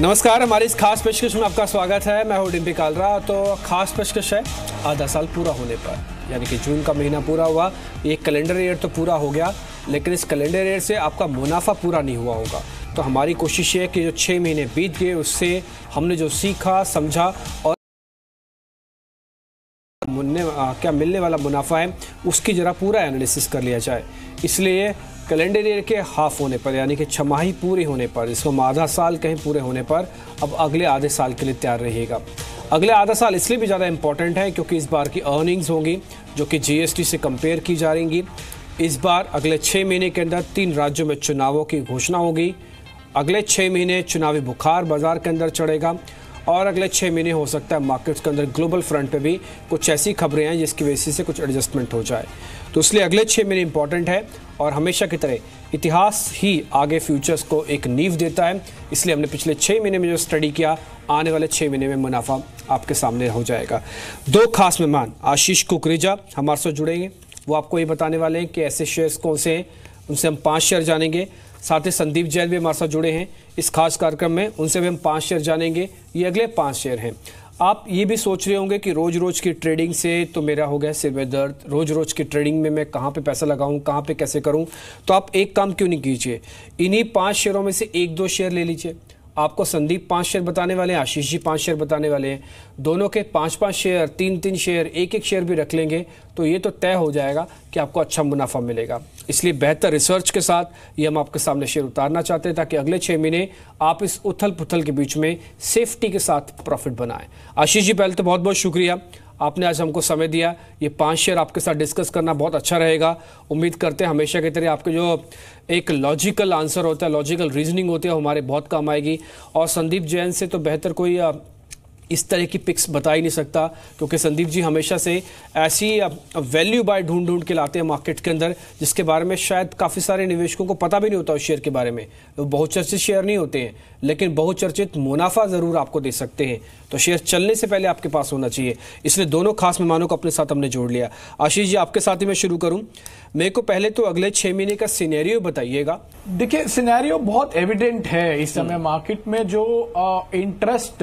नमस्कार हमारे इस खास पेशकश में आपका स्वागत है मैं हूँ डिम्पी कालरा तो खास पेशकश है आधा साल पूरा होने पर यानी कि जून का महीना पूरा हुआ ये कैलेंडर ईयर तो पूरा हो गया लेकिन इस कैलेंडर ईयर से आपका मुनाफा पूरा नहीं हुआ होगा तो हमारी कोशिश है कि जो छः महीने बीत गए उससे हमने जो सीखा समझा और मुन्ने क्या मिलने वाला मुनाफा है उसकी ज़रा पूरा एनालिसिस कर लिया जाए इसलिए कैलेंडर ईयर के हाफ होने पर यानी कि छमाही पूरी होने पर इसको आधा साल कहीं पूरे होने पर अब अगले आधे साल के लिए तैयार रहिएगा अगले आधा साल इसलिए भी ज़्यादा इंपॉर्टेंट है क्योंकि इस बार की अर्निंग्स होंगी जो कि जीएसटी से कंपेयर की जा रही इस बार अगले छः महीने के अंदर तीन राज्यों में चुनावों की घोषणा होगी अगले छः महीने चुनावी बुखार बाजार के अंदर चढ़ेगा और अगले छः महीने हो सकता है मार्केट्स के अंदर ग्लोबल फ्रंट पे भी कुछ ऐसी खबरें हैं जिसकी वजह से कुछ एडजस्टमेंट हो जाए तो इसलिए अगले छः महीने इंपॉर्टेंट है और हमेशा की तरह इतिहास ही आगे फ्यूचर्स को एक नींव देता है इसलिए हमने पिछले छः महीने में जो स्टडी किया आने वाले छः महीने में मुनाफा आपके सामने हो जाएगा दो खास मेहमान आशीष कुकरेजा हमारे साथ जुड़ेंगे वो आपको ये बताने वाले हैं कि ऐसे शेयर्स कौन से हैं उनसे हम पाँच शेयर जानेंगे साथ ही संदीप जैन भी हमारे साथ जुड़े हैं इस खास कार्यक्रम में उनसे भी हम पाँच शेयर जानेंगे ये अगले पाँच शेयर हैं आप ये भी सोच रहे होंगे कि रोज़ रोज़ की ट्रेडिंग से तो मेरा हो गया सिर में दर्द रोज़ रोज़ की ट्रेडिंग में मैं कहाँ पे पैसा लगाऊँ कहाँ पे कैसे करूँ तो आप एक काम क्यों नहीं कीजिए इन्हीं पांच शेयरों में से एक दो शेयर ले लीजिए आपको संदीप पाँच शेयर बताने वाले हैं आशीष जी पाँच शेयर बताने वाले हैं दोनों के पाँच पाँच शेयर तीन तीन शेयर एक एक शेयर भी रख लेंगे तो ये तो तय हो जाएगा कि आपको अच्छा मुनाफा मिलेगा इसलिए बेहतर रिसर्च के साथ ये हम आपके सामने शेयर उतारना चाहते हैं ताकि अगले छः महीने आप इस उथल पुथल के बीच में सेफ्टी के साथ प्रॉफिट बनाएं आशीष जी पहले तो बहुत बहुत शुक्रिया आपने आज हमको समय दिया ये पांच शेयर आपके साथ डिस्कस करना बहुत अच्छा रहेगा उम्मीद करते हैं हमेशा की तरह आपके जो एक लॉजिकल आंसर होता है लॉजिकल रीजनिंग होती है हमारे बहुत काम आएगी और संदीप जैन से तो बेहतर कोई इस तरह की पिक्स बता ही नहीं सकता क्योंकि संदीप जी हमेशा से ऐसी वैल्यू बाय ढूंढ ढूंढ के लाते हैं मार्केट के अंदर जिसके बारे में शायद काफ़ी सारे निवेशकों को पता भी नहीं होता उस शेयर के बारे में तो बहुचर्चित शेयर नहीं होते हैं लेकिन बहुचर्चित मुनाफा ज़रूर आपको दे सकते हैं तो शेयर चलने से पहले आपके पास होना चाहिए इसलिए दोनों खास मेहमानों को अपने साथ हमने जोड़ लिया आशीष जी आपके साथ ही मैं शुरू करूँ मेरे को पहले तो अगले छः महीने का सीनेरियो बताइएगा देखिए सिनेरियो बहुत एविडेंट है इस समय मार्केट में जो इंटरेस्ट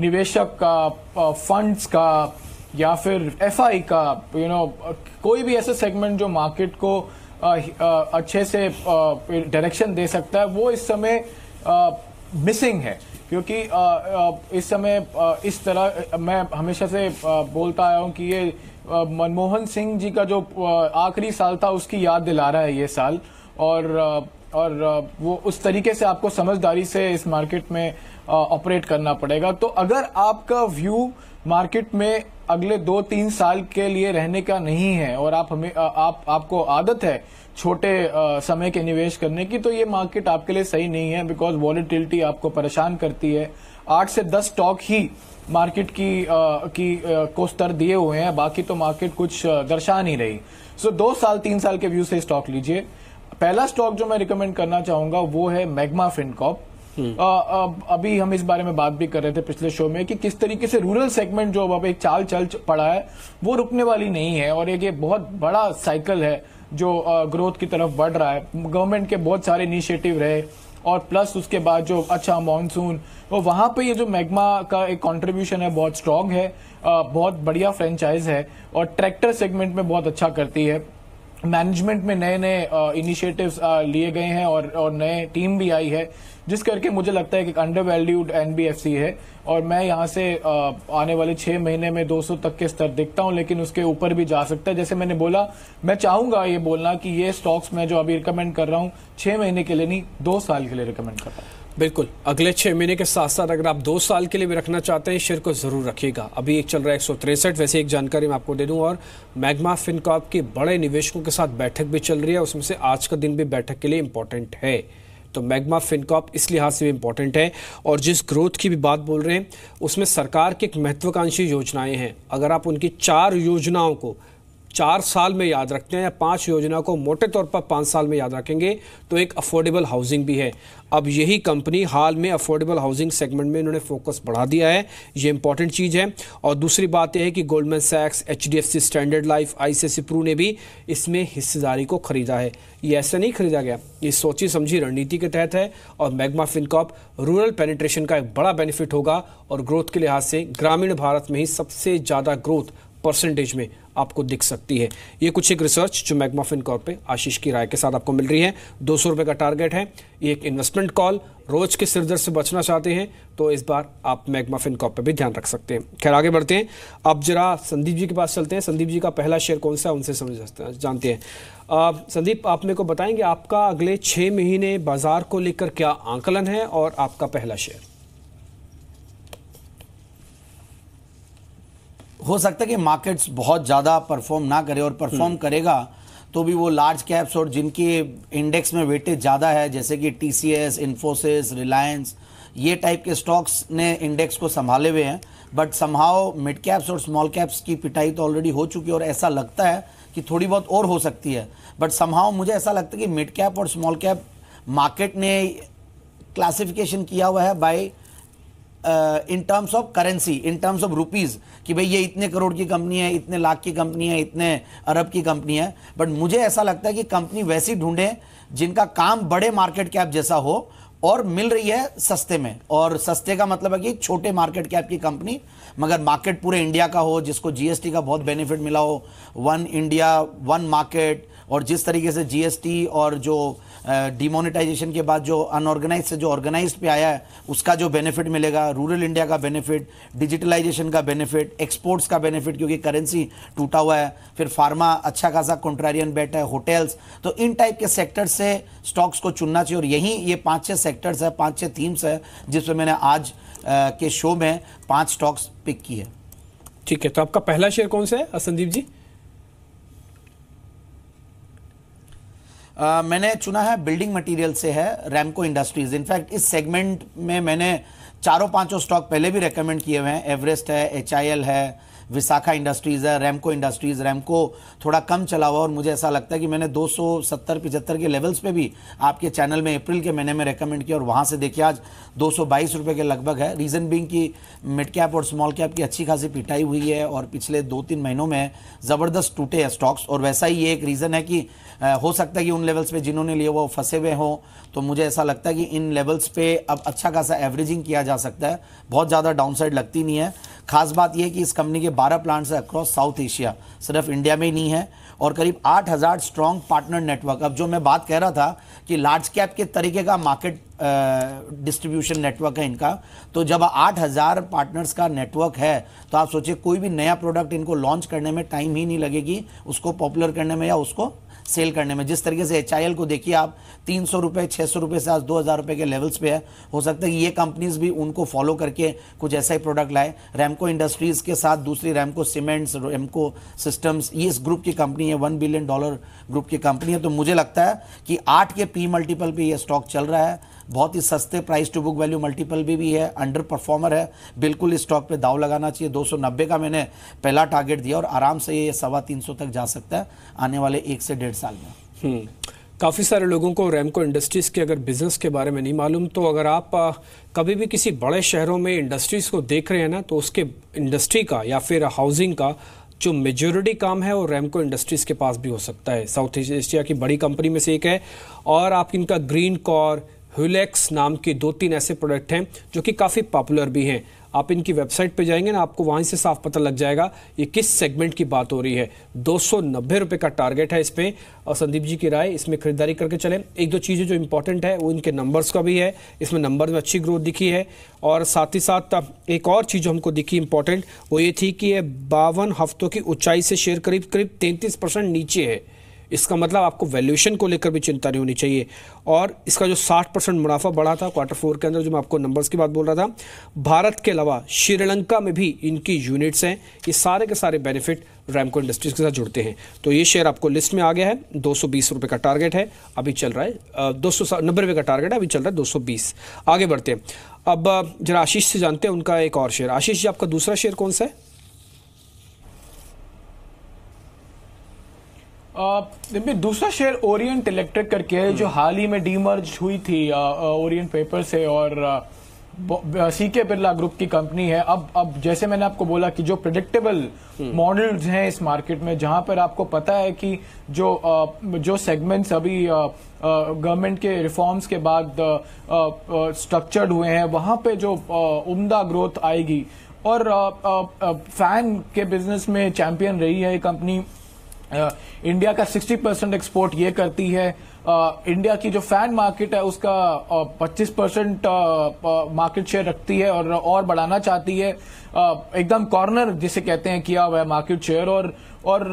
निवेशक का फंड्स का या फिर एफआई का यू नो कोई भी ऐसा सेगमेंट जो मार्केट को अच्छे से डायरेक्शन दे सकता है वो इस समय मिसिंग है क्योंकि इस समय इस तरह मैं हमेशा से बोलता आया हूँ कि ये मनमोहन सिंह जी का जो आखिरी साल था उसकी याद दिला रहा है ये साल और और वो उस तरीके से आपको समझदारी से इस मार्केट में ऑपरेट करना पड़ेगा तो अगर आपका व्यू मार्केट में अगले दो तीन साल के लिए रहने का नहीं है और आप हमें आप आपको आदत है छोटे समय के निवेश करने की तो ये मार्केट आपके लिए सही नहीं है बिकॉज वॉलिटिलिटी आपको परेशान करती है आठ से दस स्टॉक ही मार्केट की आ, की आ, को स्तर दिए हुए हैं बाकी तो मार्केट कुछ दर्शा नहीं रही सो so, दो साल तीन साल के व्यू से स्टॉक लीजिए पहला स्टॉक जो मैं रिकमेंड करना चाहूंगा वो है मैग्मा फिनकॉप आ, अभी हम इस बारे में बात भी कर रहे थे पिछले शो में कि किस तरीके से रूरल सेगमेंट जो अब एक चाल चल पड़ा है वो रुकने वाली नहीं है और एक ये बहुत बड़ा साइकिल है जो ग्रोथ की तरफ बढ़ रहा है गवर्नमेंट के बहुत सारे इनिशिएटिव रहे और प्लस उसके बाद जो अच्छा मानसून तो वहाँ पे ये जो मैग्मा का एक कंट्रीब्यूशन है बहुत स्ट्रांग है बहुत बढ़िया फ्रेंचाइज है और ट्रैक्टर सेगमेंट में बहुत अच्छा करती है मैनेजमेंट में नए नए इनिशिएटिव्स लिए गए हैं और और नए टीम भी आई है जिस करके मुझे लगता है कि अंडर वैल्यूड एनबीएफसी है और मैं यहाँ से आने वाले छह महीने में 200 तक के स्तर दिखता हूँ लेकिन उसके ऊपर भी जा सकता है जैसे मैंने बोला मैं चाहूंगा ये बोलना कि ये स्टॉक्स मैं जो अभी रिकमेंड कर रहा हूँ छह महीने के लिए नहीं दो साल के लिए रिकमेंड कर रहा हूं बिल्कुल अगले छः महीने के साथ साथ अगर आप दो साल के लिए भी रखना चाहते हैं शेयर को ज़रूर रखिएगा अभी एक चल रहा है एक वैसे एक जानकारी मैं आपको दे दूं और मैग्मा फिनकॉप के बड़े निवेशकों के साथ बैठक भी चल रही है उसमें से आज का दिन भी बैठक के लिए इंपॉर्टेंट है तो मैग्मा फिनकॉप इस लिहाज से भी इम्पोर्टेंट है और जिस ग्रोथ की भी बात बोल रहे हैं उसमें सरकार की एक महत्वाकांक्षी योजनाएं हैं अगर आप उनकी चार योजनाओं को चार साल में याद रखते हैं या पांच योजना को मोटे तौर पर पाँच साल में याद रखेंगे तो एक अफोर्डेबल हाउसिंग भी है अब यही कंपनी हाल में अफोर्डेबल हाउसिंग सेगमेंट में इन्होंने फोकस बढ़ा दिया है ये इंपॉर्टेंट चीज़ है और दूसरी बात यह है कि गोल्डमैन सैक्स H D F C Standard Life I C Pru ने भी इसमें हिस्सेदारी को खरीदा है ये ऐसा नहीं खरीदा गया ये सोची समझी रणनीति के तहत है और मैग्मा फिनकॉप रूरल पेनिट्रेशन का एक बड़ा बेनिफिट होगा और ग्रोथ के लिहाज से ग्रामीण भारत में ही सबसे ज़्यादा ग्रोथ परसेंटेज में आपको दिख सकती है ये कुछ एक रिसर्च जो मैग्मा कॉर पे आशीष की राय के साथ आपको मिल रही है दो सौ रुपये का टारगेट है ये एक इन्वेस्टमेंट कॉल रोज के सिरदर से बचना चाहते हैं तो इस बार आप मैग्मा कॉर पे भी ध्यान रख सकते हैं खैर आगे बढ़ते हैं अब जरा संदीप जी के पास चलते हैं संदीप जी का पहला शेयर कौन सा उनसे समझ जानते हैं संदीप आप मेरे को बताएंगे आपका अगले छः महीने बाजार को लेकर क्या आंकलन है और आपका पहला शेयर हो सकता है कि मार्केट्स बहुत ज़्यादा परफॉर्म ना करे और परफॉर्म हम्म। करेगा तो भी वो लार्ज कैप्स और जिनकी इंडेक्स में वेटेज ज़्यादा है जैसे कि T C S Infosys Reliance ये टाइप के स्टॉक्स ने इंडेक्स को संभाले हुए हैं बट संभाव मिड कैप्स और स्मॉल कैप्स की पिटाई तो ऑलरेडी हो चुकी है और ऐसा लगता है कि थोड़ी बहुत और हो सकती है बट समहाव मुझे ऐसा लगता है कि मिड कैप और स्मॉल कैप मार्केट ने क्लासिफिकेशन किया हुआ है by in terms of currency in terms of rupees कि भाई ये इतने करोड़ की कंपनी है इतने लाख की कंपनी है इतने अरब की कंपनी है बट मुझे ऐसा लगता है कि कंपनी वैसी ढूंढें जिनका काम बड़े मार्केट कैप जैसा हो और मिल रही है सस्ते में और सस्ते का मतलब है कि छोटे मार्केट कैप की कंपनी मगर मार्केट पूरे इंडिया का हो जिसको जीएसटी का बहुत बेनिफिट मिला हो वन इंडिया वन मार्केट और जिस तरीके से जीएसटी और जो डिमोनेटाइजेशन के बाद जो अनऑर्गेनाइज से जो ऑर्गेनाइज पे आया है उसका जो बेनिफिट मिलेगा रूरल इंडिया का बेनिफिट डिजिटलाइजेशन का बेनिफिट एक्सपोर्ट्स का बेनिफिट क्योंकि करेंसी टूटा हुआ है फिर फार्मा अच्छा खासा कॉन्ट्रारियन बेट है होटल्स तो इन टाइप के सेक्टर से स्टॉक्स को चुनना चाहिए और यहीं ये पाँच छः सेक्टर्स है पाँच छः थीम्स है जिसमें मैंने आज के शो में पाँच स्टॉक्स पिक की है ठीक है तो आपका पहला शेयर कौन सा है संदीप जी मैंने चुना है बिल्डिंग मटेरियल से है रैमको इंडस्ट्रीज इनफैक्ट इस सेगमेंट में मैंने चारों पांचों स्टॉक पहले भी रेकमेंड किए हुए हैं एवरेस्ट है एच है विशाखा इंडस्ट्रीज़ है रैमको इंडस्ट्रीज़ रैमको थोड़ा कम चला हुआ और मुझे ऐसा लगता है कि मैंने 270 75 के लेवल्स पे भी आपके चैनल में अप्रैल के महीने में रेकमेंड किया और वहाँ से देखिए आज दो सौ के लगभग है रीज़न बिंग की मिड कैप और स्मॉल कैप की अच्छी खासी पिटाई हुई है और पिछले दो तीन महीनों में ज़बरदस्त टूटे हैं स्टॉक्स और वैसा ही ये एक रीज़न है कि हो सकता है कि उन लेवल्स पे जिन्होंने लिए वो फंसे हुए हों तो मुझे ऐसा लगता है कि इन लेवल्स पे अब अच्छा खासा एवरेजिंग किया जा सकता है बहुत ज़्यादा डाउनसाइड लगती नहीं है खास बात यह कि इस कंपनी के 12 प्लांट्स अक्रॉस साउथ एशिया सिर्फ इंडिया में ही नहीं है और करीब 8000 हज़ार स्ट्रॉन्ग पार्टनर नेटवर्क अब जो मैं बात कह रहा था कि लार्ज कैप के तरीके का मार्केट डिस्ट्रीब्यूशन नेटवर्क है इनका तो जब 8000 पार्टनर्स का नेटवर्क है तो आप सोचिए कोई भी नया प्रोडक्ट इनको लॉन्च करने में टाइम ही नहीं लगेगी उसको पॉपुलर करने में या उसको सेल करने में जिस तरीके से एच को देखिए आप तीन सौ रुपये छः सौ रुपये से आज दो हज़ार रुपये के लेवल्स पे है हो सकता है कि ये कंपनीज भी उनको फॉलो करके कुछ ऐसा ही प्रोडक्ट लाए रैमको इंडस्ट्रीज़ के साथ दूसरी रैमको सीमेंट्स रैमको सिस्टम्स ये इस ग्रुप की कंपनी है वन बिलियन डॉलर ग्रुप की कंपनी है तो मुझे लगता है कि आठ के पी मल्टीपल पर यह स्टॉक चल रहा है बहुत ही सस्ते price to book value multiple भी, भी है अंडर परफॉर्मर है बिल्कुल इस स्टॉक पे दाव लगाना चाहिए 290 का मैंने पहला टारगेट दिया और आराम से ये सवा तीन तक जा सकता है आने वाले एक से डेढ़ साल में हम्म। काफ़ी सारे लोगों को रैमको इंडस्ट्रीज़ के अगर बिज़नेस के बारे में नहीं मालूम तो अगर आप आ, कभी भी किसी बड़े शहरों में इंडस्ट्रीज़ को देख रहे हैं ना तो उसके इंडस्ट्री का या फिर हाउसिंग का जो मेजोरिटी काम है वो रैमको इंडस्ट्रीज़ के पास भी हो सकता है साउथ ईस्ट एशिया की बड़ी कंपनी में से एक है और आप इनका ग्रीन कॉर हुलेक्स नाम के दो तीन ऐसे प्रोडक्ट हैं जो कि काफ़ी पॉपुलर भी हैं आप इनकी वेबसाइट पर जाएंगे ना आपको वहीं से साफ पता लग जाएगा ये किस सेगमेंट की बात हो रही है दो सौ का टारगेट है इस पर और संदीप जी की राय इसमें खरीदारी करके चलें एक दो चीज़ें जो इंपॉर्टेंट है वो इनके नंबर्स का भी है इसमें नंबर में अच्छी ग्रोथ दिखी है और साथ ही साथ एक और चीज़ जो हमको दिखी इंपॉर्टेंट वो ये थी कि ये बावन हफ्तों की ऊंचाई से शेयर करीब करीब तैंतीस नीचे है इसका मतलब आपको वैल्यूशन को लेकर भी चिंता नहीं होनी चाहिए और इसका जो 60 परसेंट मुनाफा बढ़ा था क्वार्टर फोर के अंदर जो मैं आपको नंबर्स की बात बोल रहा था भारत के अलावा श्रीलंका में भी इनकी यूनिट्स हैं ये सारे के सारे बेनिफिट रैमको इंडस्ट्रीज के साथ जुड़ते हैं तो ये शेयर आपको लिस्ट में आ गया है दो रुपए का टारगेट है अभी चल रहा है दो सौ रुपए का टारगेट है अभी चल रहा है दो आगे बढ़ते हैं अब जरा आशीष से जानते हैं उनका एक और शेयर आशीष जी आपका दूसरा शेयर कौन सा है देखिए दूसरा शेयर ओरिएंट इलेक्ट्रिक करके है जो हम्म। हाल ही में डीमर्ज हुई थी ओरिएंट पेपर से और सी के बिरला ग्रुप की कंपनी है अब अब जैसे मैंने आपको बोला कि जो प्रिडिक्टेबल हम्म। मॉडल्स हैं इस मार्केट में जहां पर आपको पता है कि जो आ, जो सेगमेंट्स अभी गवर्नमेंट के रिफॉर्म्स के बाद स्ट्रक्चर्ड हुए हैं वहां पे जो उम्दा ग्रोथ आएगी और आ, आ, फैन के बिजनेस में चैंपियन रही है ये कंपनी इंडिया का 60 परसेंट एक्सपोर्ट ये करती है इंडिया की जो फैन मार्केट है उसका 25 परसेंट मार्केट शेयर रखती है और और बढ़ाना चाहती है एकदम कॉर्नर जिसे कहते हैं किया हुआ है मार्केट शेयर और और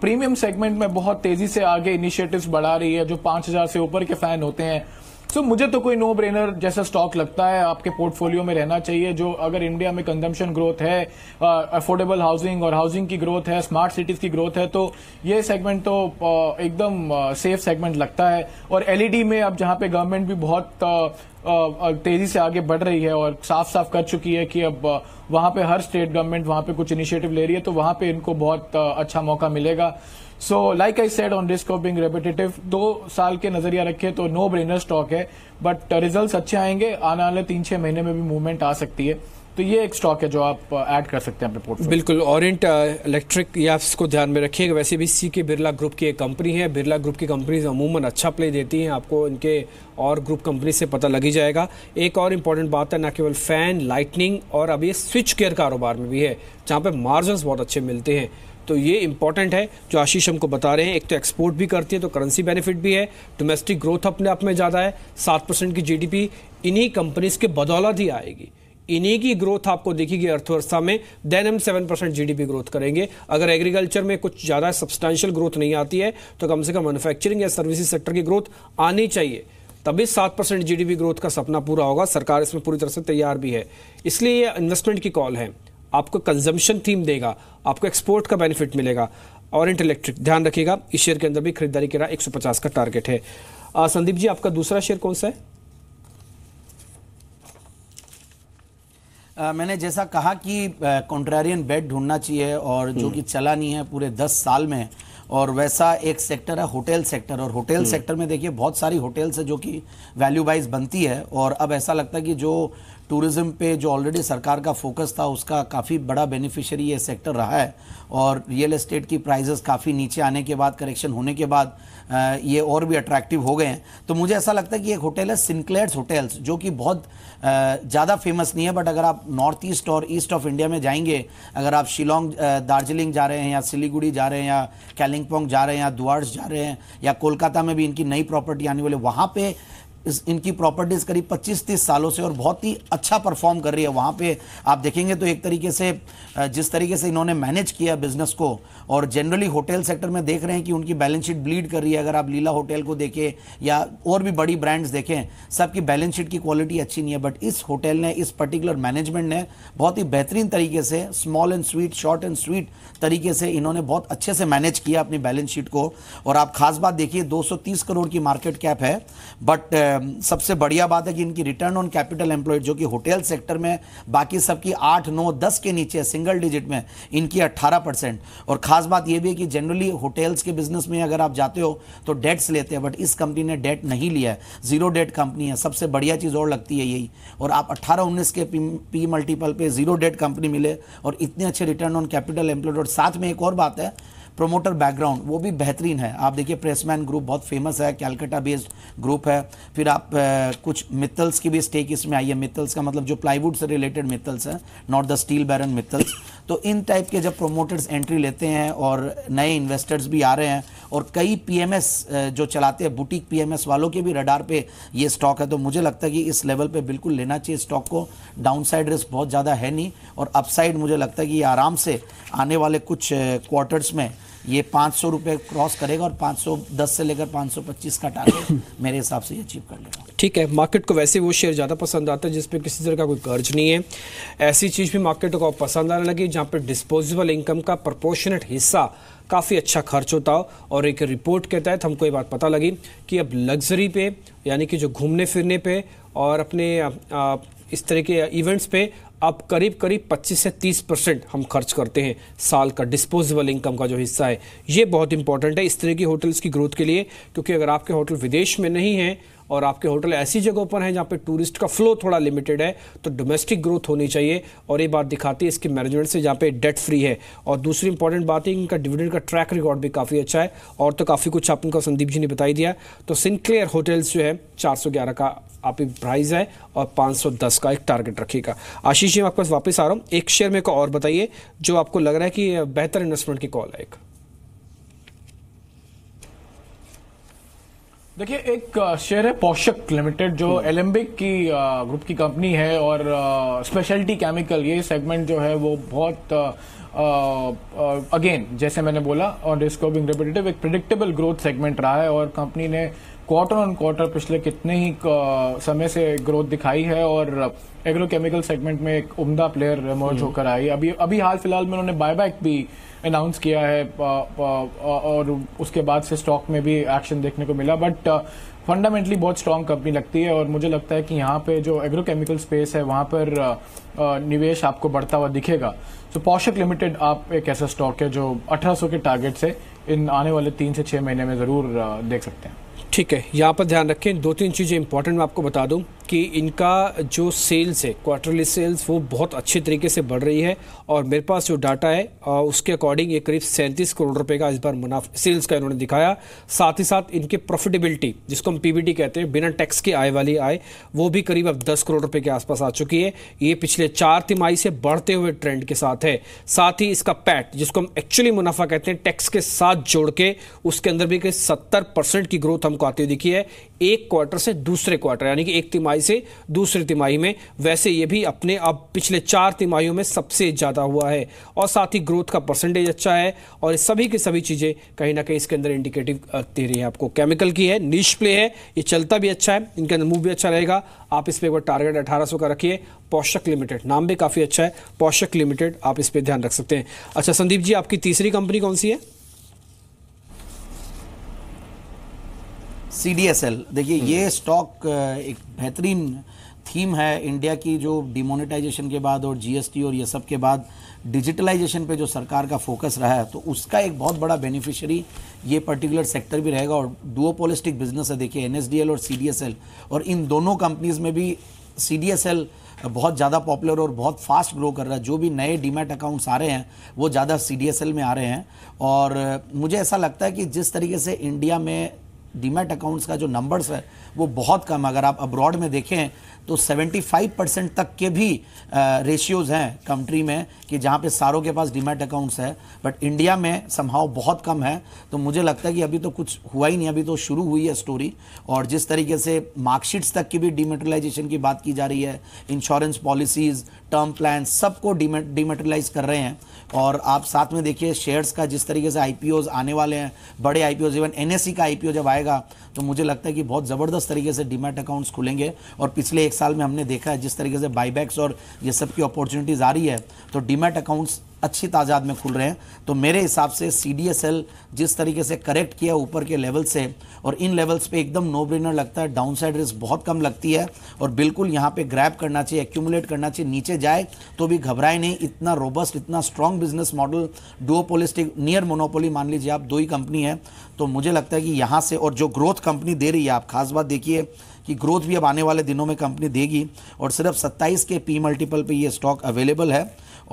प्रीमियम सेगमेंट में बहुत तेजी से आगे इनिशिएटिव्स बढ़ा रही है जो 5000 से ऊपर के फैन होते हैं सो so, मुझे तो कोई नो ब्रेनर जैसा स्टॉक लगता है आपके पोर्टफोलियो में रहना चाहिए जो अगर इंडिया में कंजम्पशन ग्रोथ है अफोर्डेबल हाउसिंग और हाउसिंग की ग्रोथ है स्मार्ट सिटीज की ग्रोथ है तो ये सेगमेंट तो एकदम सेफ सेगमेंट लगता है और एलईडी e में अब जहां पे गवर्नमेंट भी बहुत तेजी से आगे बढ़ रही है और साफ साफ कर चुकी है कि अब वहां पे हर स्टेट गवर्नमेंट वहाँ पे कुछ इनिशिएटिव ले रही है तो वहाँ पे इनको बहुत अच्छा मौका मिलेगा so like I said on risk of being repetitive दो साल के नजरिया रखे तो नो ब्रेनर स्टॉक है बट रिजल्ट अच्छे आएंगे आने वाले तीन छह महीने में भी मूवमेंट आ सकती है तो ये एक स्टॉक है जो आप ऐड uh, कर सकते हैं अपने पोर्टफोलियो बिल्कुल ऑरेंट इलेक्ट्रिक या इसको ध्यान में रखिएगा वैसे भी सी के बिरला ग्रुप की एक कंपनी है बिरला ग्रुप की कंपनीज अमूमन अच्छा प्ले देती हैं आपको इनके और ग्रुप कंपनी से पता लग ही जाएगा एक और इम्पॉर्टेंट बात है ना केवल फ़ैन लाइटनिंग और अब ये स्विच केयर कारोबार में भी है जहाँ पर मार्जन्स बहुत अच्छे मिलते हैं तो ये इंपॉर्टेंट है जो आशीष हमको बता रहे हैं एक तो एक्सपोर्ट भी करती है तो करेंसी बेनिफिट भी है डोमेस्टिक ग्रोथ अपने आप में ज़्यादा है सात परसेंट की जीडीपी इन्हीं कंपनीज के बदौलत ही आएगी इन्हीं की ग्रोथ आपको देखेगी अर्थव्यवस्था में देन हम सेवन परसेंट जीडीपी ग्रोथ करेंगे अगर एग्रीकल्चर में कुछ ज़्यादा सब्सटैंशियल ग्रोथ नहीं आती है तो कम से कम मैनुफैक्चरिंग या सर्विस सेक्टर की ग्रोथ आनी चाहिए तभी सात परसेंट जीडीपी ग्रोथ का सपना पूरा होगा सरकार इसमें पूरी तरह से तैयार भी है इसलिए ये इन्वेस्टमेंट की कॉल है आपको कंजम्पशन थीम देगा आपको एक्सपोर्ट का बेनिफिट मिलेगा और इलेक्ट्रिक ध्यान रखिएगा इस शेयर के अंदर भी खरीदारी के रहा एक का टारगेट है संदीप जी आपका दूसरा शेयर कौन सा है आ, मैंने जैसा कहा कि कॉन्ट्रेरियन बेड ढूंढना चाहिए और जो हम्म। कि चला नहीं है पूरे दस साल में और वैसा एक सेक्टर है होटल सेक्टर और होटल हम्म। सेक्टर में देखिए बहुत सारी होटल्स है जो कि वैल्यू वाइज बनती है और अब ऐसा लगता है कि जो टूरिज़म पे जो ऑलरेडी सरकार का फोकस था उसका काफ़ी बड़ा बेनिफिशियरी ये सेक्टर रहा है और रियल एस्टेट की प्राइजेस काफ़ी नीचे आने के बाद करेक्शन होने के बाद ये और भी अट्रैक्टिव हो गए हैं तो मुझे ऐसा लगता है कि एक होटल है सिंक्लेयर्स होटल्स जो कि बहुत ज़्यादा फेमस नहीं है बट अगर आप नॉर्थ ईस्ट और ईस्ट ऑफ इंडिया में जाएंगे अगर आप शिलोंग दार्जिलिंग जा रहे हैं या सिलीगुड़ी जा रहे हैं या कैलिंगपोंग जा रहे हैं या दुआर्स जा रहे हैं या कोलकाता में भी इनकी नई प्रॉपर्टी आने वाली वहाँ पर इस इनकी प्रॉपर्टीज़ करीब 25-30 सालों से और बहुत ही अच्छा परफॉर्म कर रही है वहाँ पे आप देखेंगे तो एक तरीके से जिस तरीके से इन्होंने मैनेज किया बिज़नेस को और जनरली होटल सेक्टर में देख रहे हैं कि उनकी बैलेंस शीट ब्लीड कर रही है अगर आप लीला होटल को देखें या और भी बड़ी ब्रांड्स देखें सबकी बैलेंस शीट की क्वालिटी अच्छी नहीं है बट इस होटल ने इस पर्टिकुलर मैनेजमेंट ने बहुत ही बेहतरीन तरीके से small and sweet short and sweet तरीके से इन्होंने बहुत अच्छे से मैनेज किया अपनी बैलेंस शीट को और आप खास बात देखिए दो करोड़ की मार्केट कैप है बट सबसे बढ़िया बात है कि इनकी रिटर्न ऑन कैपिटल एम्प्लॉयड जो कि होटल सेक्टर में बाकी सबकी आठ नौ दस के नीचे सिंगल डिजिट में इनकी अट्ठारह परसेंट और ख़ास बात यह भी है कि जनरली होटल्स के बिजनेस में अगर आप जाते हो तो डेट्स लेते हैं बट इस कंपनी ने डेट नहीं लिया है जीरो डेट कंपनी है सबसे बढ़िया चीज़ और लगती है यही और आप अट्ठारह उन्नीस के पी मल्टीपल पर जीरो डेट कंपनी मिले और इतने अच्छे रिटर्न ऑन कैपिटल एम्प्लॉयड और साथ में एक और बात है प्रोमोटर बैकग्राउंड वो भी बेहतरीन है आप देखिए प्रेसमैन ग्रुप बहुत फेमस है कैलकटा बेस्ड ग्रुप है फिर आप ए, कुछ मित्तल्स की भी स्टेक इसमें आई है मित्तल्स का मतलब जो प्लाईवुड से रिलेटेड मित्तल्स हैं not the steel baron Mittals तो इन टाइप के जब प्रोमोटर्स एंट्री लेते हैं और नए इन्वेस्टर्स भी आ रहे हैं और कई पीएमएस जो चलाते हैं बुटीक पीएमएस वालों के भी रडार पे ये स्टॉक है तो मुझे लगता है कि इस लेवल पे बिल्कुल लेना चाहिए स्टॉक को डाउनसाइड रिस्क बहुत ज़्यादा है नहीं और अपसाइड मुझे लगता है कि आराम से आने वाले कुछ क्वार्टर्स में ये पाँच सौ रुपये क्रॉस करेगा और पाँच सौ दस से लेकर पाँच सौ पच्चीस का टारगेट मेरे हिसाब से ये अचीव कर लेगा ठीक है मार्केट को वैसे वो शेयर ज़्यादा पसंद आता है जिसपे किसी तरह का कोई कर्ज नहीं है ऐसी चीज़ भी मार्केट को पसंद आने लगी जहाँ पर डिस्पोजेबल इनकम का प्रपोर्शनेट हिस्सा काफ़ी अच्छा खर्च होता हो और एक रिपोर्ट के तहत हमको ये बात पता लगी कि अब लग्जरी पे यानी कि जो घूमने फिरने पे और अपने आ, आ, इस तरह के इवेंट्स पे अब करीब करीब 25 से 30 परसेंट हम खर्च करते हैं साल का डिस्पोजेबल इनकम का जो हिस्सा है ये बहुत इंपॉर्टेंट है इस तरह की होटल्स की ग्रोथ के लिए क्योंकि अगर आपके होटल विदेश में नहीं है और आपके होटल ऐसी जगहों पर हैं जहाँ पे टूरिस्ट का फ्लो थोड़ा लिमिटेड है तो डोमेस्टिक ग्रोथ होनी चाहिए और ये बात दिखाती है इसके मैनेजमेंट से जहाँ पे डेट फ्री है और दूसरी इंपॉर्टेंट बात है इनका डिविडेंड का ट्रैक रिकॉर्ड भी काफ़ी अच्छा है और तो काफ़ी कुछ आप उनका संदीप जी ने बताई दिया तो सिंक्लेयर होटल्स जो है चार का आप प्राइस है और 510 का एक टारगेट रखिएगा आशीष जी मैं आपके पास वापस आ रहा हूँ एक शेयर में को और बताइए जो आपको लग रहा है कि बेहतर इन्वेस्टमेंट की कॉल है एक देखिए एक शेयर है पोषक लिमिटेड जो हम्म। एलेम्बिक की ग्रुप की कंपनी है और स्पेशलिटी केमिकल ये सेगमेंट जो है वो बहुत अगेन जैसे मैंने बोला और डिस्कोबिंग रिपोर्टेटिव एक प्रिडिक्टेबल ग्रोथ सेगमेंट रहा है और कंपनी ने क्वार्टर ऑन क्वार्टर पिछले कितने ही समय से ग्रोथ दिखाई है और एग्रोकेमिकल सेगमेंट में एक उम्दा प्लेयर हम्म। इमर्ज होकर आई अभी अभी हाल फिलहाल में उन्होंने बायबैक भी अनाउंस किया है और उसके बाद से स्टॉक में भी एक्शन देखने को मिला बट फंडामेंटली बहुत स्ट्रांग कंपनी लगती है और मुझे लगता है कि यहाँ पे जो एग्रोकेमिकल स्पेस है वहां पर निवेश आपको बढ़ता हुआ दिखेगा सो पौषक लिमिटेड आप एक ऐसा स्टॉक है जो 1800 के टारगेट से इन आने वाले तीन से छह महीने में ज़रूर देख सकते हैं ठीक है यहाँ पर ध्यान रखें दो तीन चीज़ें इंपॉर्टेंट मैं आपको बता दूँ कि इनका जो सेल्स है क्वार्टरली सेल्स वो बहुत अच्छे तरीके से बढ़ रही है और मेरे पास जो डाटा है उसके अकॉर्डिंग ये करीब सैंतीस करोड़ रुपए का इस बार मुनाफा सेल्स का इन्होंने दिखाया साथ ही साथ इनके प्रॉफिटेबिलिटी जिसको हम पीबीटी कहते हैं बिना टैक्स की आय वाली आय वो भी करीब अब दस करोड़ रुपये के आसपास आ चुकी है ये पिछले चार तिमाही से बढ़ते हुए ट्रेंड के साथ है साथ ही इसका पैट जिसको हम एक्चुअली मुनाफा कहते हैं टैक्स के साथ जोड़ के उसके अंदर भी करीब सत्तर की ग्रोथ हमको आती हुई दिखी है एक क्वार्टर से दूसरे क्वार्टर यानी कि एक तिमाही तिमाही से दूसरी तिमाही में वैसे ये भी अपने अब पिछले चार तिमाहियों में सबसे ज़्यादा हुआ है और साथ ही ग्रोथ का परसेंटेज अच्छा है और सभी की सभी चीज़ें कहीं ना कहीं इसके अंदर इंडिकेटिव दे रही है आपको केमिकल की है निश प्ले है ये चलता भी अच्छा है इनके अंदर मूव भी अच्छा रहेगा आप इस पर एक बार टारगेट अठारह का रखिए पोषक लिमिटेड नाम भी काफ़ी अच्छा है पोषक लिमिटेड आप इस पर ध्यान रख सकते हैं अच्छा संदीप जी आपकी तीसरी कंपनी कौन सी है सी देखिए हम्म। ये स्टॉक एक बेहतरीन थीम है इंडिया की जो डिमोनेटाइजेशन के बाद और जीएसटी और ये सब के बाद डिजिटलाइजेशन पे जो सरकार का फोकस रहा है तो उसका एक बहुत बड़ा बेनिफिशियरी ये पर्टिकुलर सेक्टर भी रहेगा और डुओपोलिस्टिक बिजनेस है देखिए एन और सी और इन दोनों कंपनीज़ में भी सी बहुत ज़्यादा पॉपुलर और बहुत फास्ट ग्रो कर रहा है जो भी नए डीमेट अकाउंट्स आ रहे हैं वो ज़्यादा सी में आ रहे हैं और मुझे ऐसा लगता है कि जिस तरीके से इंडिया में डीमेट अकाउंट्स का जो नंबर्स है वो बहुत कम अगर आप अब्रॉड में देखें तो 75 परसेंट तक के भी रेशियोज़ हैं कंट्री में कि जहाँ पे सारों के पास डीमेट अकाउंट्स है बट इंडिया में संभाव बहुत कम है तो मुझे लगता है कि अभी तो कुछ हुआ ही नहीं अभी तो शुरू हुई है स्टोरी और जिस तरीके से मार्कशीट्स तक की भी डिमेटलाइजेशन की बात की जा रही है इंश्योरेंस पॉलिसीज़ टर्म प्लान सबको डिमेटलाइज कर रहे हैं और आप साथ में देखिए शेयर्स का जिस तरीके से आई आने वाले हैं बड़े आई इवन एन का आई जब आया आएगा तो मुझे लगता है कि बहुत ज़बरदस्त तरीके से डिमेट अकाउंट्स खुलेंगे और पिछले एक साल में हमने देखा है जिस तरीके से बाईबैक्स और ये सब की अपॉर्चुनिटीज़ आ रही है तो डिमेट अकाउंट्स अच्छी तादाद में खुल रहे हैं तो मेरे हिसाब से सी जिस तरीके से करेक्ट किया ऊपर के लेवल से और इन लेवल्स पे एकदम नो ब्रेनर लगता है डाउन साइड रिस्क बहुत कम लगती है और बिल्कुल यहाँ पे ग्रैप करना चाहिए एक्यूमुलेट करना चाहिए नीचे जाए तो भी घबराए नहीं इतना रोबस्ट इतना strong business model duopolistic near monopoly मान लीजिए आप दो ही कंपनी है तो मुझे लगता है कि यहाँ से और जो ग्रोथ कंपनी दे रही है आप खास बात देखिए कि ग्रोथ भी अब आने वाले दिनों में कंपनी देगी और सिर्फ सत्ताईस के पी मल्टीपल पर ये स्टॉक अवेलेबल है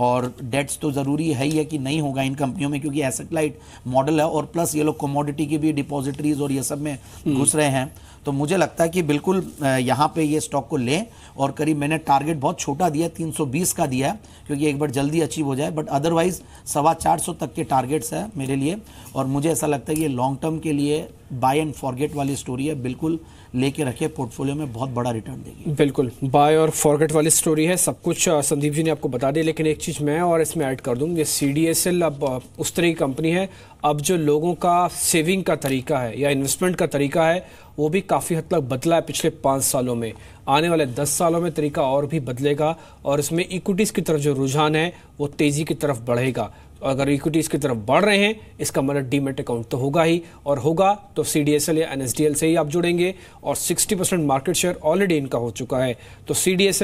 और डेट्स तो ज़रूरी है ही है कि नहीं होगा इन कंपनियों में क्योंकि एसेट लाइट मॉडल है और प्लस ये लोग कमोडिटी की भी डिपॉजिटरीज और ये सब में हम्म। घुस रहे हैं तो मुझे लगता है कि बिल्कुल यहाँ पे ये स्टॉक को लें और करीब मैंने टारगेट बहुत छोटा दिया 320 का दिया है क्योंकि एक बार जल्दी अचीव हो जाए बट अदरवाइज सवा चार सौ तक के टारगेट्स हैं मेरे लिए और मुझे ऐसा लगता है कि ये लॉन्ग टर्म के लिए बाय एंड फॉरगेट वाली स्टोरी है बिल्कुल लेके रखे पोर्टफोलियो में बहुत बड़ा रिटर्न देगी बिल्कुल बाय और फॉरगेट वाली स्टोरी है सब कुछ संदीप जी ने आपको बता दिया लेकिन एक चीज़ मैं और इसमें ऐड कर दूँ ये सी अब उस तरह की कंपनी है अब जो लोगों का सेविंग का तरीका है या इन्वेस्टमेंट का तरीका है वो भी काफ़ी हद तक बदला है पिछले पाँच सालों में आने वाले दस सालों में तरीका और भी बदलेगा और इसमें इक्विटीज़ की तरफ जो रुझान है वो तेज़ी की तरफ बढ़ेगा अगर इक्विटीज़ की तरफ बढ़ रहे हैं इसका मतलब डीमेट अकाउंट तो होगा ही और होगा तो सी या एन से ही आप जुड़ेंगे और 60 परसेंट मार्केट शेयर ऑलरेडी इनका हो चुका है तो सी डी एस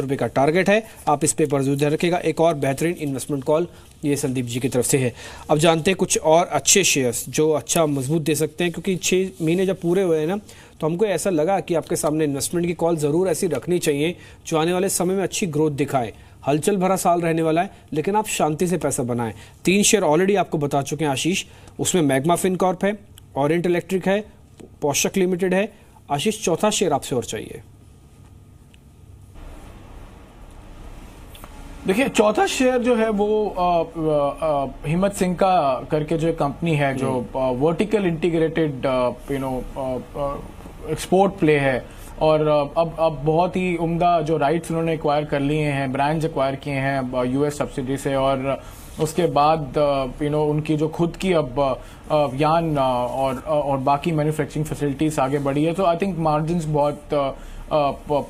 रुपये का टारगेट है आप इस पे पर ध्यान रखेगा एक और बेहतरीन इन्वेस्टमेंट कॉल ये संदीप जी की तरफ से है अब जानते हैं कुछ और अच्छे शेयर्स जो अच्छा मजबूत दे सकते हैं क्योंकि छः महीने जब पूरे हुए हैं ना तो हमको ऐसा लगा कि आपके सामने इन्वेस्टमेंट की कॉल ज़रूर ऐसी रखनी चाहिए जो आने वाले समय में अच्छी ग्रोथ दिखाए हलचल भरा साल रहने वाला है लेकिन आप शांति से पैसा बनाएं तीन शेयर ऑलरेडी आपको बता चुके हैं आशीष उसमें मैग्मा फिनकॉर्प है ऑरेंट इलेक्ट्रिक है पोशक लिमिटेड है आशीष चौथा शेयर आपसे और चाहिए देखिए चौथा शेयर जो है वो हिम्मत सिंह का करके जो कंपनी है जो vertical integrated you know export play है और अब अब बहुत ही उम्दा जो राइट्स उन्होंने एक्वायर कर लिए हैं ब्रांड्स एक्वायर किए हैं यूएस सब्सिडी से और उसके बाद यू नो उनकी जो खुद की अब यान और और बाकी मैन्युफैक्चरिंग फैसिलिटीज आगे बढ़ी है तो आई थिंक मार्जिन बहुत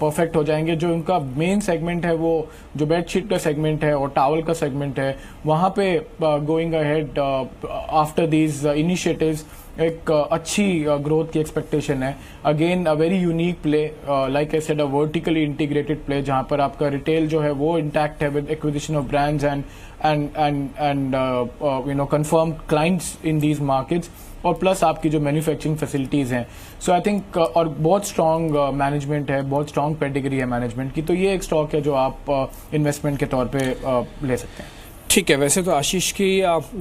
परफेक्ट हो जाएंगे जो उनका मेन सेगमेंट है वो जो बेडशीट का सेगमेंट है और टावल का सेगमेंट है वहाँ पे going ahead after these initiatives एक uh, अच्छी ग्रोथ uh, की एक्सपेक्टेशन है again a very unique play like I said a vertically integrated play जहां पर आपका रिटेल जो है वो इंटैक्ट है with acquisition of brands and and and and you know confirm clients in these markets और प्लस आपकी जो मैन्युफैक्चरिंग फैसिलिटीज़ हैं सो आई थिंक और बहुत स्ट्रॉन्ग मैनेजमेंट uh, है बहुत स्ट्रॉन्ग पेडिग्री है मैनेजमेंट की तो ये एक स्टॉक है जो आप इन्वेस्टमेंट uh, के तौर पर uh, ले सकते हैं ठीक है वैसे तो आशीष की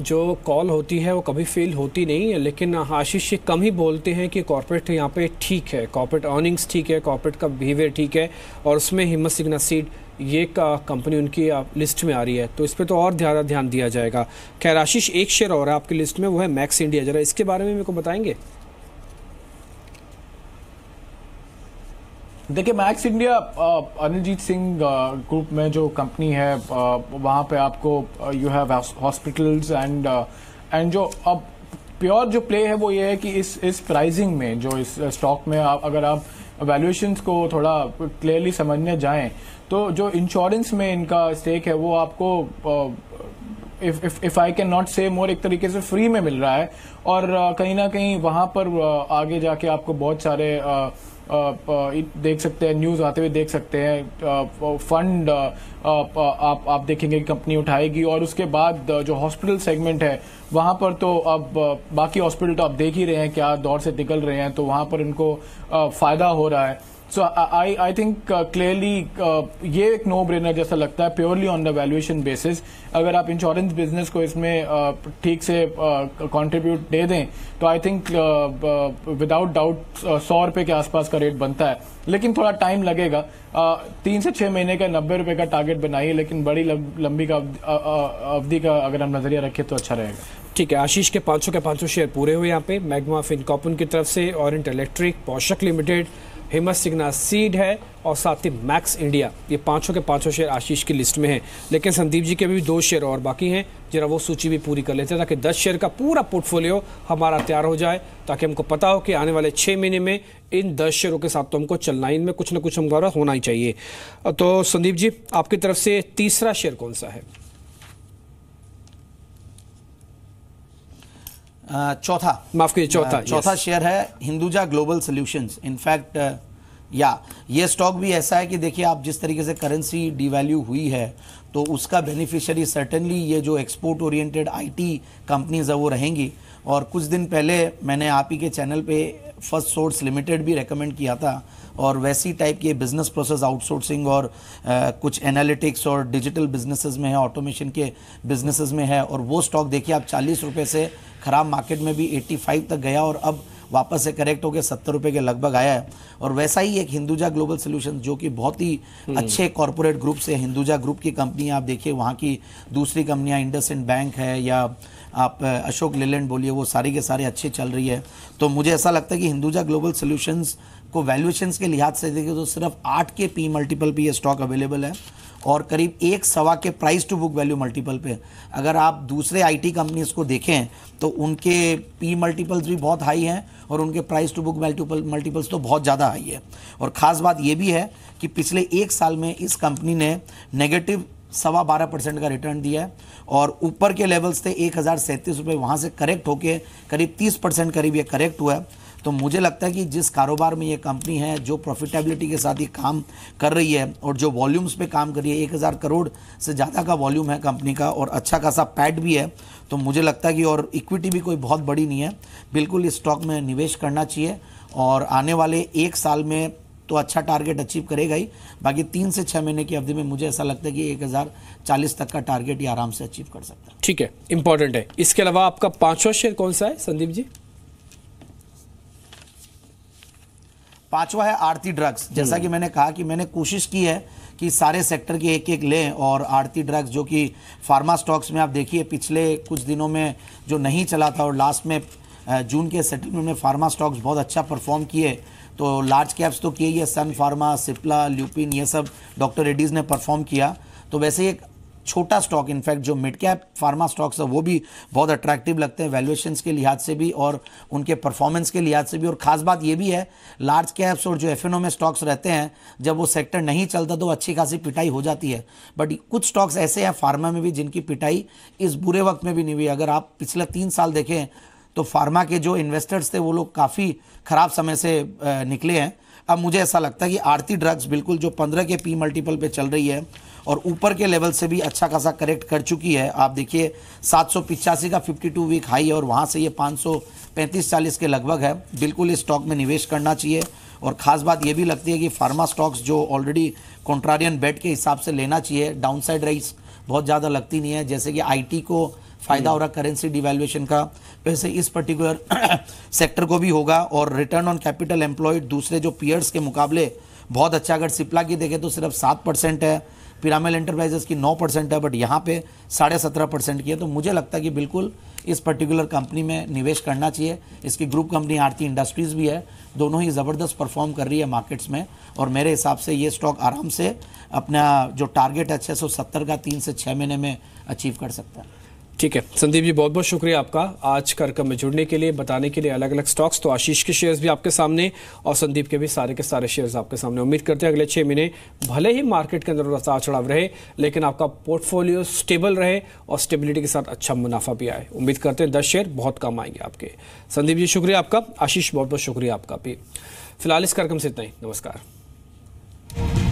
जो कॉल होती है वो कभी फेल होती नहीं है लेकिन आशीष ये कम ही बोलते हैं कि कॉर्पोरेट यहाँ पे ठीक है कॉर्पोरेट अर्निंग्स ठीक है कॉर्पोरेट का बिहेवियर ठीक है और उसमें हिम्मत सिग्ना सीड ये कंपनी उनकी लिस्ट में आ रही है तो इस पर तो और ज़्यादा ध्यान दिया जाएगा खैर आशीष एक शेयर और है आपकी लिस्ट में वो है मैक्स इंडिया ज़रा इसके बारे में मेरे को बताएंगे देखिए Max India Analjit Singh group में जो कंपनी है वहाँ पे आपको you have hospitals and and जो अब प्योर जो प्ले है वो ये है कि इस इस प्राइसिंग में जो इस स्टॉक में आप अगर आप वैल्यूएशन को थोड़ा क्लियरली समझने जाएं तो जो इंश्योरेंस में इनका स्टेक है वो आपको इफ आई कैन नॉट से मोर एक तरीके से फ्री में मिल रहा है और कहीं ना कहीं वहां पर आगे जाके आपको बहुत सारे देख सकते हैं न्यूज़ आते हुए देख सकते हैं फंड आप आप देखेंगे कंपनी उठाएगी और उसके बाद जो हॉस्पिटल सेगमेंट है वहाँ पर तो अब बाकी हॉस्पिटल तो आप देख ही रहे हैं क्या दौर से निकल रहे हैं तो वहाँ पर उनको फ़ायदा हो रहा है सो आई आई थिंक क्लियरली ये एक नो ब्रेनर जैसा लगता है purely on the valuation basis अगर आप इंश्योरेंस बिजनेस को इसमें uh, ठीक uh, से कॉन्ट्रीब्यूट uh, दे दें तो आई थिंक विदाउट डाउट सौ रुपए के आसपास का रेट बनता है लेकिन थोड़ा टाइम लगेगा uh, तीन से छह महीने का नब्बे रुपए का टारगेट बनाइए लेकिन बड़ी लंबी का अवधि का अगर हम नजरिया रखें तो अच्छा रहेगा ठीक है आशीष के पांच के पांच शेयर पूरे हुए यहाँ पे मैगमा फिनकॉपन की तरफ से और इंटेलेक्ट्रिक पोशक लिमिटेड हेमा सिग्ना सीड है और साथ ही मैक्स इंडिया ये पांचों के पांचों शेयर आशीष की लिस्ट में हैं लेकिन संदीप जी के भी दो शेयर और बाकी हैं जरा वो सूची भी पूरी कर लेते हैं ताकि दस शेयर का पूरा पोर्टफोलियो हमारा तैयार हो जाए ताकि हमको पता हो कि आने वाले छः महीने में इन दस शेयरों के साथ तो हमको चलना इनमें कुछ ना कुछ हमारा होना ही चाहिए तो संदीप जी आपकी तरफ से तीसरा शेयर कौन सा है Uh, चौथा माफ कीजिए चौथा uh, चौथा शेयर है Hinduja global solution in fact uh, या ये स्टॉक भी ऐसा है कि देखिए आप जिस तरीके से करेंसी डिवैल्यू हुई है तो उसका बेनिफिशियरी सर्टेनली ये जो एक्सपोर्ट ओरिएंटेड आईटी कंपनीज है वो रहेंगी और कुछ दिन पहले मैंने आप ही के चैनल पे फर्स्ट सोर्स लिमिटेड भी रेकमेंड किया था और वैसी टाइप के बिज़नेस प्रोसेस आउटसोर्सिंग और आ, कुछ एनालिटिक्स और डिजिटल बिजनेसेस में है ऑटोमेशन के बिजनेसेस में है और वो स्टॉक देखिए आप चालीस रुपये से ख़राब मार्केट में भी 85 तक गया और अब वापस से करेक्ट होकर सत्तर रुपये के लगभग आया है और वैसा ही एक हिंदुजा ग्लोबल सोल्यूशन जो कि बहुत ही हम्म। अच्छे कॉरपोरेट ग्रुप से हिंदुजा ग्रुप की कंपनियाँ आप देखिए वहाँ की दूसरी कंपनियाँ इंडस बैंक है या आप अशोक लेलैंड बोलिए वो सारी के सारे अच्छे चल रही है तो मुझे ऐसा लगता है कि हिंदुजा ग्लोबल सोल्यूशंस को वैल्यूएशंस के लिहाज से देखिए तो सिर्फ आठ के पी मल्टीपल पी ये स्टॉक अवेलेबल है और करीब एक सवा के price to book value multiple पे अगर आप दूसरे आईटी कंपनीज को देखें तो उनके पी मल्टीपल्स भी बहुत हाई हैं और उनके price to book multiple multiples तो बहुत ज़्यादा हाई है और ख़ास बात ये भी है कि पिछले एक साल में इस कंपनी ने नेगेटिव सवा बारह परसेंट का रिटर्न दिया है और ऊपर के लेवल्स थे एक हज़ार सैंतीस रुपये वहाँ से करेक्ट होके करीब तीस परसेंट करीब ये करेक्ट हुआ है तो मुझे लगता है कि जिस कारोबार में ये कंपनी है जो प्रॉफिटेबिलिटी के साथ ये काम कर रही है और जो वॉल्यूम्स पे काम कर रही है एक हज़ार करोड़ से ज़्यादा का वॉल्यूम है कंपनी का और अच्छा खासा पैड भी है तो मुझे लगता है कि और इक्विटी भी कोई बहुत बड़ी नहीं है बिल्कुल इस स्टॉक में निवेश करना चाहिए और आने वाले एक साल में तो अच्छा टारगेट अचीव करेगा ही बाकी तीन से छः महीने की अवधि में मुझे ऐसा लगता है कि एक हज़ार चालीस तक का टारगेट ये आराम से अचीव कर सकता है ठीक है इंपॉर्टेंट है इसके अलावा आपका पांचवा शेयर कौन सा है संदीप जी पांचवा है आरती ड्रग्स जैसा कि हम्म। मैंने कहा कि मैंने कोशिश की है कि सारे सेक्टर की एक एक लें और आरती ड्रग्स जो कि फार्मा स्टॉक्स में आप देखिए पिछले कुछ दिनों में जो नहीं चला था और लास्ट में जून के सेटलमेंट में फार्मा स्टॉक्स बहुत अच्छा परफॉर्म किए तो लार्ज कैप्स तो किए सन फार्मा सिप्ला ल्यूपिन ये सब डॉक्टर रेड्डीज़ ने परफॉर्म किया तो वैसे एक छोटा स्टॉक इनफैक्ट जो मिड कैप फार्मा स्टॉक्स है वो भी बहुत अट्रैक्टिव लगते हैं वैल्यूएशन के लिहाज से भी और उनके परफॉर्मेंस के लिहाज से भी और खास बात ये भी है लार्ज कैप्स और जो एफ में स्टॉक्स रहते हैं जब वो सेक्टर नहीं चलता तो अच्छी खासी पिटाई हो जाती है बट कुछ स्टॉक्स ऐसे हैं फार्मा में भी जिनकी पिटाई इस बुरे वक्त में भी नहीं हुई अगर आप पिछले तीन साल देखें तो फार्मा के जो इन्वेस्टर्स थे वो लोग काफ़ी ख़राब समय से निकले हैं अब मुझे ऐसा लगता है कि आरती ड्रग्स बिल्कुल जो पंद्रह के पी मल्टीपल पे चल रही है और ऊपर के लेवल से भी अच्छा खासा करेक्ट कर चुकी है आप देखिए सात का 52 वीक हाई है और वहाँ से ये 535 40 के लगभग है बिल्कुल इस स्टॉक में निवेश करना चाहिए और ख़ास बात ये भी लगती है कि फार्मा स्टॉक्स जो ऑलरेडी कॉन्ट्रारियन बेट के हिसाब से लेना चाहिए डाउन राइस बहुत ज़्यादा लगती नहीं है जैसे कि आई को फ़ायदा हो हम्म। रहा करेंसी डिवेल्युएशन का वैसे तो इस पर्टिकुलर सेक्टर को भी होगा और रिटर्न ऑन कैपिटल एम्प्लॉयड दूसरे जो पीयर्स के मुकाबले बहुत अच्छा अगर सिप्ला की देखें तो सिर्फ सात परसेंट है पिरामिल एंटरप्राइजेस की नौ परसेंट है बट यहाँ पे साढ़े सत्रह परसेंट की है तो मुझे लगता है कि बिल्कुल इस पर्टिकुलर कंपनी में निवेश करना चाहिए इसकी ग्रुप कंपनी आरती इंडस्ट्रीज़ भी है दोनों ही ज़बरदस्त परफॉर्म कर रही है मार्केट्स में और मेरे हिसाब से ये स्टॉक आराम से अपना जो टारगेट है छः सौ सत्तर का तीन से छः महीने में अचीव कर सकता है ठीक है संदीप जी बहुत बहुत शुक्रिया आपका आज कार्यक्रम में जुड़ने के लिए बताने के लिए अलग अलग स्टॉक्स तो आशीष के शेयर्स भी आपके सामने और संदीप के भी सारे के सारे शेयर्स आपके सामने उम्मीद करते हैं अगले छह महीने भले ही मार्केट के अंदर उतार चढ़ाव रहे लेकिन आपका पोर्टफोलियो स्टेबल रहे और स्टेबिलिटी के साथ अच्छा मुनाफा भी आए उम्मीद करते हैं दस शेयर बहुत कम आएंगे आपके संदीप जी शुक्रिया आपका आशीष बहुत बहुत शुक्रिया आपका भी फिलहाल इस कार्यक्रम से इतना ही नमस्कार